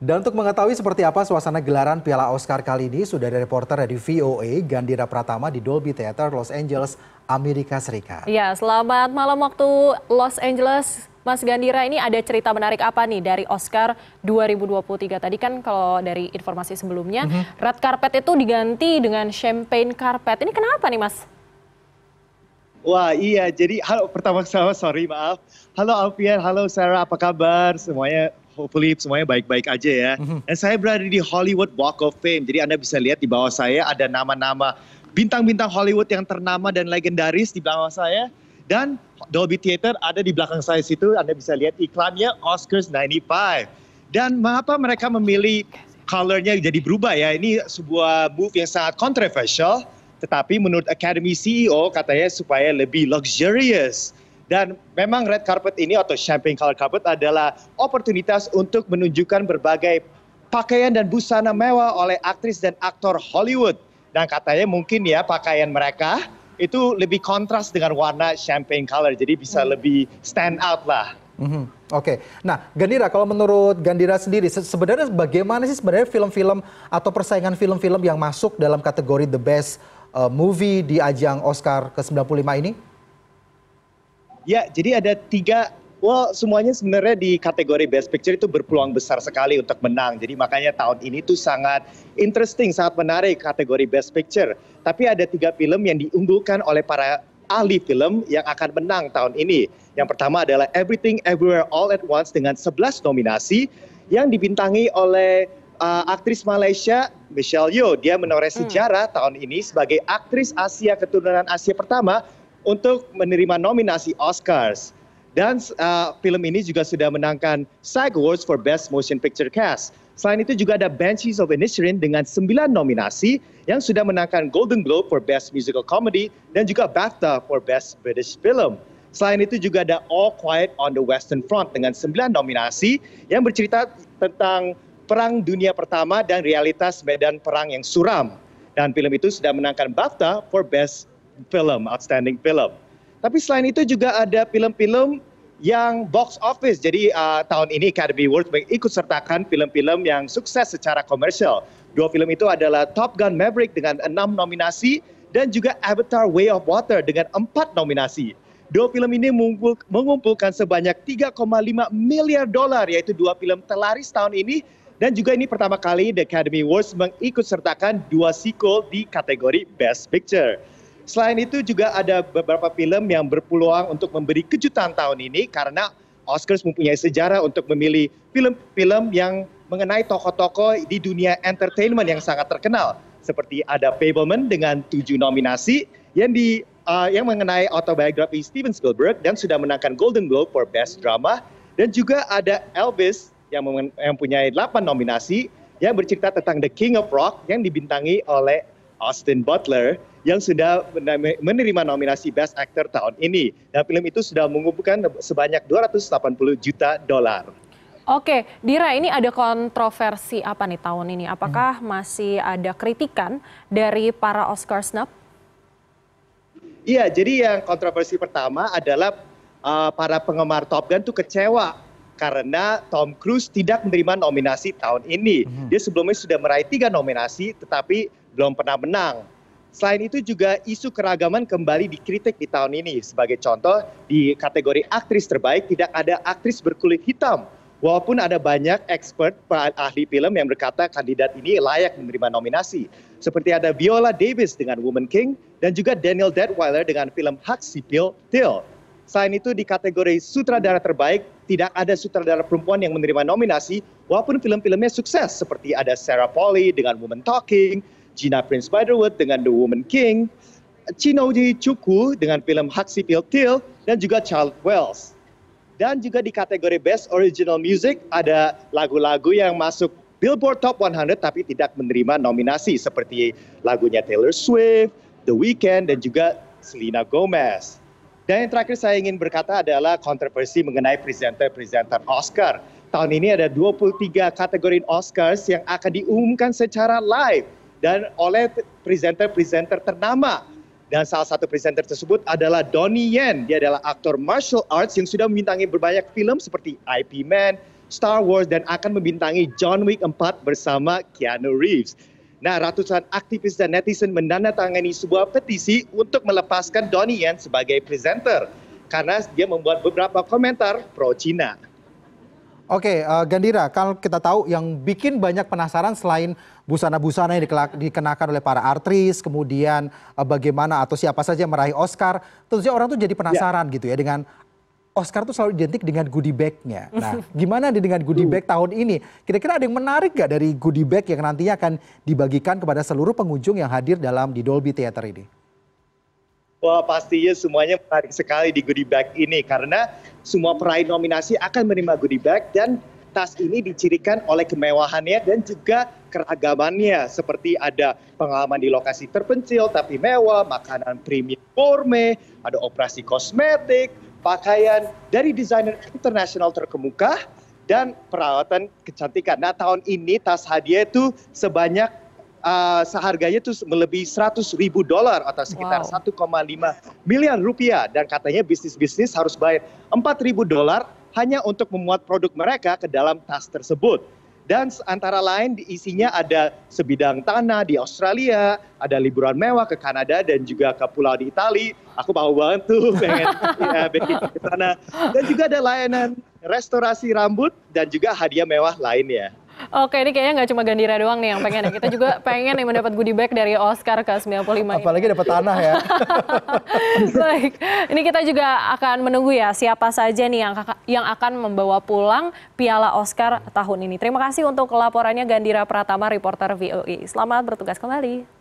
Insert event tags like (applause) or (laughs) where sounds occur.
Dan untuk mengetahui seperti apa suasana gelaran Piala Oscar kali ini, sudah ada reporter dari VOA Gandira Pratama di Dolby Theater Los Angeles, Amerika Serikat. Ya, selamat malam waktu Los Angeles. Mas Gandira, ini ada cerita menarik apa nih dari Oscar 2023? Tadi kan kalau dari informasi sebelumnya, mm -hmm. red carpet itu diganti dengan champagne carpet. Ini kenapa nih, Mas? Wah iya, jadi halo pertama-tama sorry maaf. Halo Alfian, halo Sarah, apa kabar semuanya? hopefully semuanya baik-baik aja ya. Mhm. Dan saya berada di Hollywood Walk of Fame. Jadi Anda bisa lihat di bawah saya ada nama-nama bintang-bintang Hollywood yang ternama dan legendaris di belakang saya. Dan Dolby Theater ada di belakang saya situ. Anda bisa lihat iklannya Oscars 95. Dan mengapa mereka memilih colornya jadi berubah ya? Ini sebuah move yang sangat kontroversial. Tetapi menurut Academy CEO katanya supaya lebih luxurious dan memang red carpet ini atau champagne color carpet adalah oportunitas untuk menunjukkan berbagai pakaian dan busana mewah oleh aktris dan aktor Hollywood. Dan katanya mungkin ya pakaian mereka itu lebih kontras dengan warna champagne color, jadi bisa hmm. lebih stand out lah. Mm -hmm. Oke, okay. nah Gandira, kalau menurut Gandira sendiri, se sebenarnya bagaimana sih sebenarnya film-film atau persaingan film-film yang masuk dalam kategori the best uh, movie di ajang Oscar ke 95 ini? Ya, jadi ada tiga Well, semuanya sebenarnya di kategori Best Picture itu berpeluang besar sekali untuk menang. Jadi makanya tahun ini tuh sangat interesting, sangat menarik kategori Best Picture. Tapi ada tiga film yang diunggulkan oleh para ahli film yang akan menang tahun ini. Yang pertama adalah Everything Everywhere All at Once dengan 11 nominasi yang dibintangi oleh uh, aktris Malaysia Michelle Yeoh. Dia menoreh hmm. sejarah hmm. tahun ini sebagai aktris Asia keturunan Asia pertama untuk menerima nominasi Oscars. Dan uh, film ini juga sudah menangkan SAG Awards for Best Motion Picture Cast. Selain itu juga ada Banshees of Inisherin dengan 9 nominasi yang sudah menangkan Golden Globe for Best Musical Comedy dan juga BAFTA for Best British Film. Selain itu juga ada All Quiet on the Western Front dengan 9 nominasi yang bercerita tentang Perang Dunia Pertama dan realitas medan perang yang suram. Dan film itu sudah menangkan BAFTA for Best film, outstanding film. Tapi selain itu juga ada film-film yang box office. Jadi uh, tahun ini Academy Award ikut sertakan film-film yang sukses secara komersial. Dua film itu adalah Top Gun Maverick dengan enam nominasi dan juga Avatar Way of Water dengan empat nominasi. Dua film ini mengumpulkan sebanyak 3,5 miliar dolar yaitu dua film terlaris tahun ini dan juga ini pertama kali The Academy Awards mengikut sertakan dua sequel di kategori Best Picture. Selain itu juga ada beberapa film yang berpeluang untuk memberi kejutan tahun ini karena Oscars mempunyai sejarah untuk memilih film-film yang mengenai tokoh-tokoh di dunia entertainment yang sangat terkenal. Seperti ada Fableman dengan tujuh nominasi yang di uh, yang mengenai autobiografi Steven Spielberg dan sudah menangkan Golden Globe for Best Drama dan juga ada Elvis yang mempunyai delapan nominasi yang bercerita tentang The King of Rock yang dibintangi oleh Austin Butler yang sudah menerima nominasi Best Actor tahun ini. Dan film itu sudah mengumpulkan sebanyak 280 juta dolar. Oke, Dira ini ada kontroversi apa nih tahun ini? Apakah masih ada kritikan dari para Oscar Snob? Iya, jadi yang kontroversi pertama adalah uh, para penggemar Top Gun tuh kecewa karena Tom Cruise tidak menerima nominasi tahun ini. Hmm. Dia sebelumnya sudah meraih tiga nominasi, tetapi belum pernah menang. Selain itu juga isu keragaman kembali dikritik di tahun ini. Sebagai contoh, di kategori aktris terbaik tidak ada aktris berkulit hitam. Walaupun ada banyak expert ahli film yang berkata kandidat ini layak menerima nominasi. Seperti ada Viola Davis dengan Woman King dan juga Daniel Deadweiler dengan film Hak Sipil Till. Selain itu di kategori sutradara terbaik tidak ada sutradara perempuan yang menerima nominasi walaupun film-filmnya sukses seperti ada Sarah Polly dengan Woman Talking, Gina Prince Spiderwood dengan The Woman King, Di Chuku dengan film Haksi Piltil, dan juga Charles Wells. Dan juga di kategori Best Original Music ada lagu-lagu yang masuk Billboard Top 100 tapi tidak menerima nominasi seperti lagunya Taylor Swift, The Weeknd, dan juga Selena Gomez. Dan yang terakhir saya ingin berkata adalah kontroversi mengenai presenter-presenter Oscar. Tahun ini ada 23 kategori Oscars yang akan diumumkan secara live dan oleh presenter-presenter ternama. Dan salah satu presenter tersebut adalah Donnie Yen. Dia adalah aktor martial arts yang sudah membintangi berbanyak film seperti IP Man, Star Wars, dan akan membintangi John Wick 4 bersama Keanu Reeves. Nah, ratusan aktivis dan netizen menandatangani sebuah petisi untuk melepaskan Donnie Yen sebagai presenter karena dia membuat beberapa komentar pro Cina. Oke, uh, eh, Gandira, kalau kita tahu yang bikin banyak penasaran selain busana-busana yang dikenakan oleh para artis, kemudian uh, bagaimana atau siapa saja meraih Oscar, tentunya orang tuh jadi penasaran ya. gitu ya dengan Oscar tuh selalu identik dengan goodie bag-nya. (laughs) Nah, gimana nih dengan goodie bag tahun ini? Kira-kira ada yang menarik gak dari goodie bag yang nantinya akan dibagikan kepada seluruh pengunjung yang hadir dalam di Dolby Theater ini? Wah pastinya semuanya menarik sekali di goodie bag ini karena semua peraih nominasi akan menerima goodie bag dan tas ini dicirikan oleh kemewahannya dan juga keragamannya seperti ada pengalaman di lokasi terpencil tapi mewah, makanan premium gourmet, ada operasi kosmetik, pakaian dari desainer internasional terkemuka dan perawatan kecantikan. Nah tahun ini tas hadiah itu sebanyak uh, seharganya itu melebihi 100 ribu dolar atau sekitar wow. 1,5 miliar rupiah dan katanya bisnis-bisnis harus bayar 4 ribu dolar hanya untuk memuat produk mereka ke dalam tas tersebut. Dan antara lain diisinya ada sebidang tanah di Australia, ada liburan mewah ke Kanada dan juga ke pulau di Itali. Aku mau banget tuh (laughs) pengen ya, bikin ke sana. Dan juga ada layanan restorasi rambut dan juga hadiah mewah lainnya. Oke, ini kayaknya nggak cuma Gandira doang nih yang pengen. Ya. Kita juga pengen yang mendapat goodie bag dari Oscar ke 95. Apalagi dapat tanah ya. (laughs) Baik, ini kita juga akan menunggu ya siapa saja nih yang yang akan membawa pulang piala Oscar tahun ini. Terima kasih untuk laporannya Gandira Pratama, reporter VOI. E. Selamat bertugas kembali.